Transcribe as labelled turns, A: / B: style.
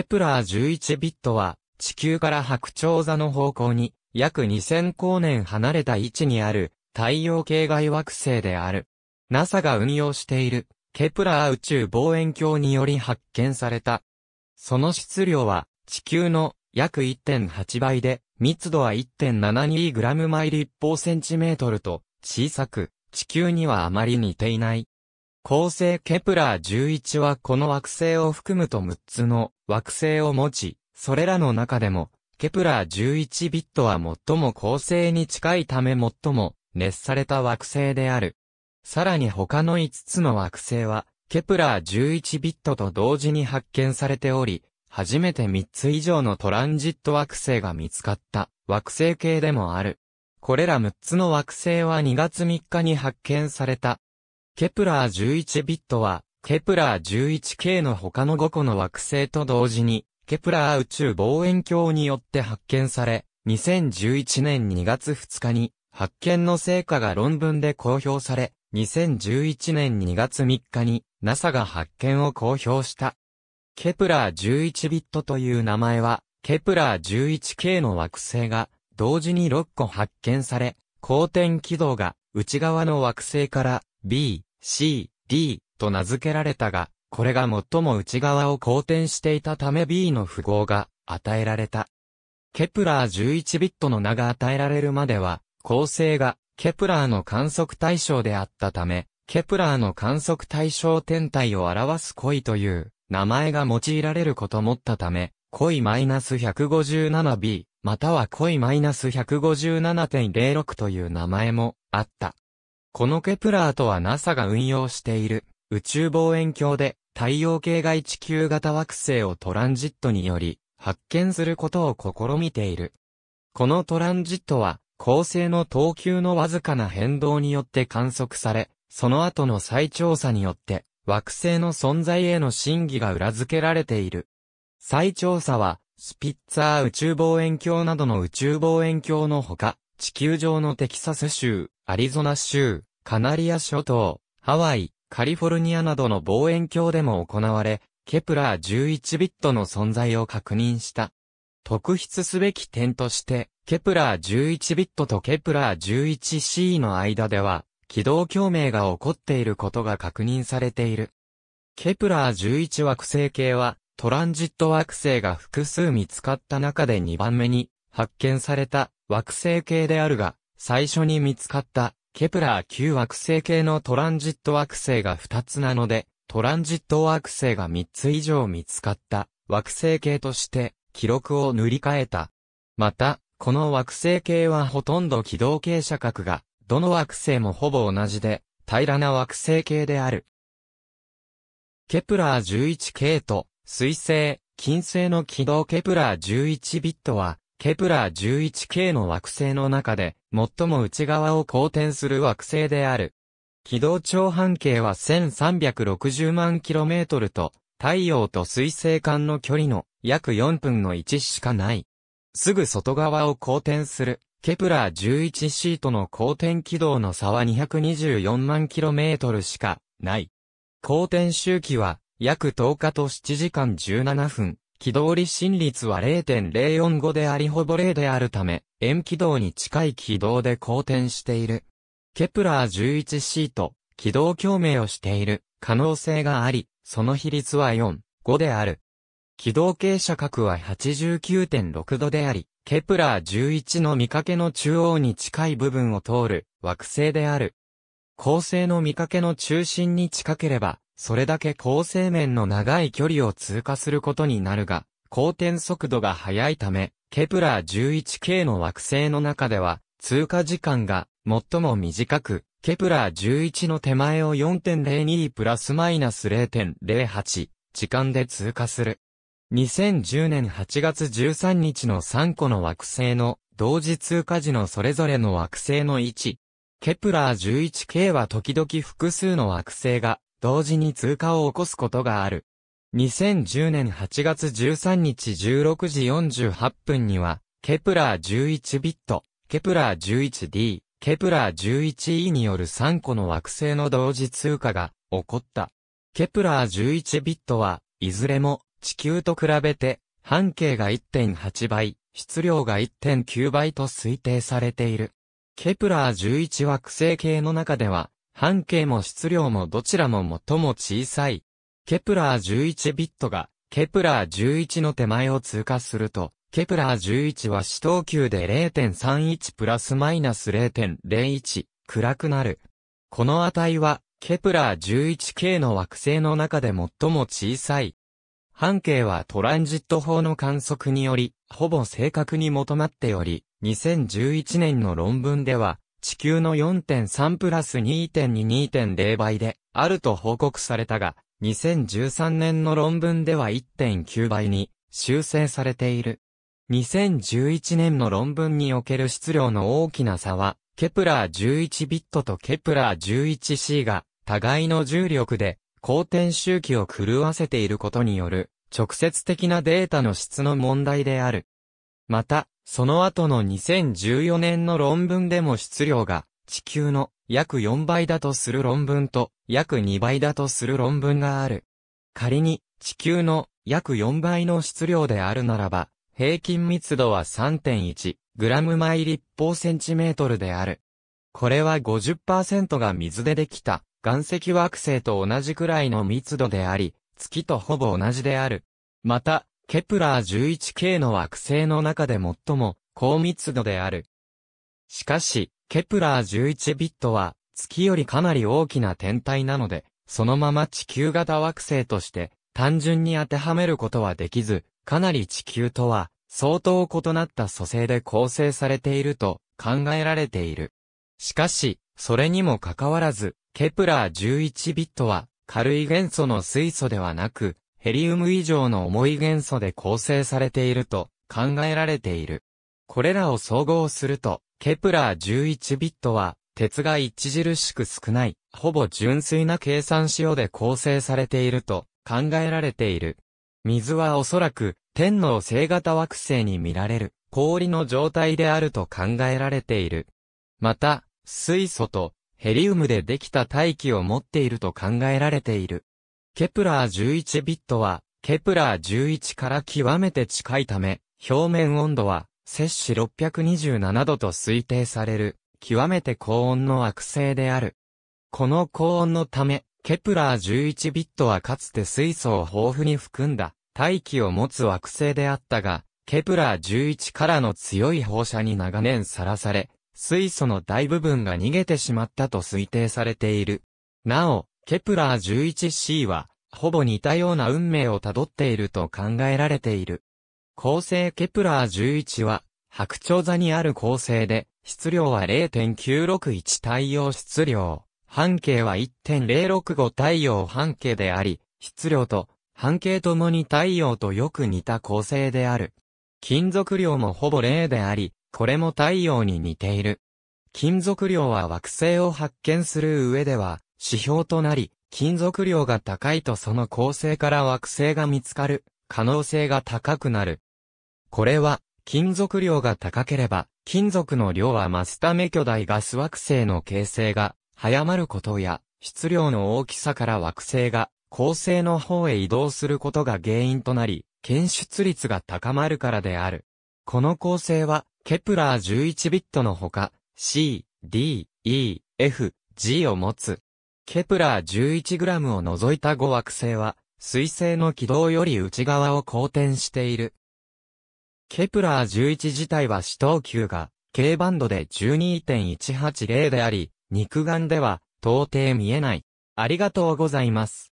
A: ケプラー11ビットは、地球から白鳥座の方向に、約2000光年離れた位置にある、太陽系外惑星である。NASA が運用している、ケプラー宇宙望遠鏡により発見された。その質量は、地球の約1.8倍で、密度は 1.72g 毎立方センチメートルと、小さく、地球にはあまり似ていない。恒星ケプラー11はこの惑星を含むと6つの惑星を持ち、それらの中でも、ケプラー11ビットは最も恒星に近いため最も熱された惑星である。さらに他の5つの惑星は、ケプラー11ビットと同時に発見されており、初めて3つ以上のトランジット惑星が見つかった惑星系でもある。これら6つの惑星は2月3日に発見されたケプラー11ビットは、ケプラー 11K の他の5個の惑星と同時に、ケプラー宇宙望遠鏡によって発見され、2011年2月2日に、発見の成果が論文で公表され、2011年2月3日に NASA が発見を公表した。ケプラー11ビットという名前は、ケプラー 11K の惑星が同時に6個発見され、光転軌道が内側の惑星から B、C、D と名付けられたが、これが最も内側を公転していたため B の符号が与えられた。ケプラー11ビットの名が与えられるまでは、構成がケプラーの観測対象であったため、ケプラーの観測対象天体を表す恋という名前が用いられることもったため、恋 -157b または恋 -157.06 という名前もあった。このケプラーとは NASA が運用している宇宙望遠鏡で太陽系外地球型惑星をトランジットにより発見することを試みている。このトランジットは恒星の等級のわずかな変動によって観測され、その後の再調査によって惑星の存在への真偽が裏付けられている。再調査はスピッツァー宇宙望遠鏡などの宇宙望遠鏡のほか、地球上のテキサス州、アリゾナ州、カナリア諸島、ハワイ、カリフォルニアなどの望遠鏡でも行われ、ケプラー11ビットの存在を確認した。特筆すべき点として、ケプラー11ビットとケプラー 11C の間では、軌道共鳴が起こっていることが確認されている。ケプラー11惑星系は、トランジット惑星が複数見つかった中で2番目に発見された惑星系であるが、最初に見つかった、ケプラー9惑星系のトランジット惑星が2つなので、トランジット惑星が3つ以上見つかった惑星系として記録を塗り替えた。また、この惑星系はほとんど軌道傾斜角が、どの惑星もほぼ同じで、平らな惑星系である。ケプラー11系と、水星、金星の軌道ケプラー11ビットは、ケプラー 11K の惑星の中で、最も内側を公転する惑星である。軌道長半径は1360万 km と、太陽と水星間の距離の約4分の1しかない。すぐ外側を公転する、ケプラー 11C との公転軌道の差は224万 km しかない。公転周期は、約10日と7時間17分。軌道離心率は0.045でありほぼ0であるため、円軌道に近い軌道で公転している。ケプラー 11c と軌道共鳴をしている可能性があり、その比率は4、5である。軌道傾斜角は89.6度であり、ケプラー11の見かけの中央に近い部分を通る惑星である。恒星の見かけの中心に近ければ、それだけ構成面の長い距離を通過することになるが、光転速度が速いため、ケプラー 11K の惑星の中では、通過時間が最も短く、ケプラー11の手前を4.02プラスマイナス0.08時間で通過する。2010年8月13日の3個の惑星の同時通過時のそれぞれの惑星の位置。ケプラー 11K は時々複数の惑星が同時に通過を起こすことがある。2010年8月13日16時48分には、ケプラー11ビット、ケプラー 11D、ケプラー 11E による3個の惑星の同時通過が起こった。ケプラー11ビットは、いずれも地球と比べて半径が1.8倍、質量が1.9倍と推定されている。ケプラー11惑星系の中では半径も質量もどちらも最も小さい。ケプラー11ビットが、ケプラー11の手前を通過すると、ケプラー11は四等級で0.31プラスマイナス0.01暗くなる。この値は、ケプラー 11K の惑星の中で最も小さい。半径はトランジット法の観測により、ほぼ正確に求まっており、2011年の論文では、地球の4.3プラス2.2.2.0倍であると報告されたが、2013年の論文では1.9倍に修正されている。2011年の論文における質量の大きな差は、ケプラー11ビットとケプラー 11C が互いの重力で光転周期を狂わせていることによる直接的なデータの質の問題である。また、その後の2014年の論文でも質量が地球の約4倍だとする論文と約2倍だとする論文がある。仮に地球の約4倍の質量であるならば、平均密度は 3.1g 毎立方センチメートルである。これは50%が水でできた岩石惑星と同じくらいの密度であり、月とほぼ同じである。また、ケプラー 11K の惑星の中で最も高密度である。しかし、ケプラー11ビットは月よりかなり大きな天体なので、そのまま地球型惑星として単純に当てはめることはできず、かなり地球とは相当異なった組成で構成されていると考えられている。しかし、それにもかかわらず、ケプラー11ビットは軽い元素の水素ではなく、ヘリウム以上の重い元素で構成されていると考えられている。これらを総合すると、ケプラー11ビットは、鉄が著しく少ない、ほぼ純粋な計算仕様で構成されていると考えられている。水はおそらく天の星型惑星に見られる氷の状態であると考えられている。また、水素とヘリウムでできた大気を持っていると考えられている。ケプラー11ビットは、ケプラー11から極めて近いため、表面温度は、摂氏627度と推定される、極めて高温の惑星である。この高温のため、ケプラー11ビットはかつて水素を豊富に含んだ、大気を持つ惑星であったが、ケプラー11からの強い放射に長年さらされ、水素の大部分が逃げてしまったと推定されている。なお、ケプラー 11c は、ほぼ似たような運命をたどっていると考えられている。恒星ケプラー11は、白鳥座にある恒星で、質量は0.961太陽質量、半径は1.065太陽半径であり、質量と半径ともに太陽とよく似た構成である。金属量もほぼ0であり、これも太陽に似ている。金属量は惑星を発見する上では、指標となり、金属量が高いとその構成から惑星が見つかる可能性が高くなる。これは、金属量が高ければ、金属の量は増すため巨大ガス惑星の形成が早まることや、質量の大きさから惑星が恒星の方へ移動することが原因となり、検出率が高まるからである。この構成は、ケプラー11ビットのほか、C、D、E、F、G を持つ。ケプラー 11g を除いた5惑星は、水星の軌道より内側を公転している。ケプラー11自体は四等級が、K バンドで12.180であり、肉眼では、到底見えない。ありがとうございます。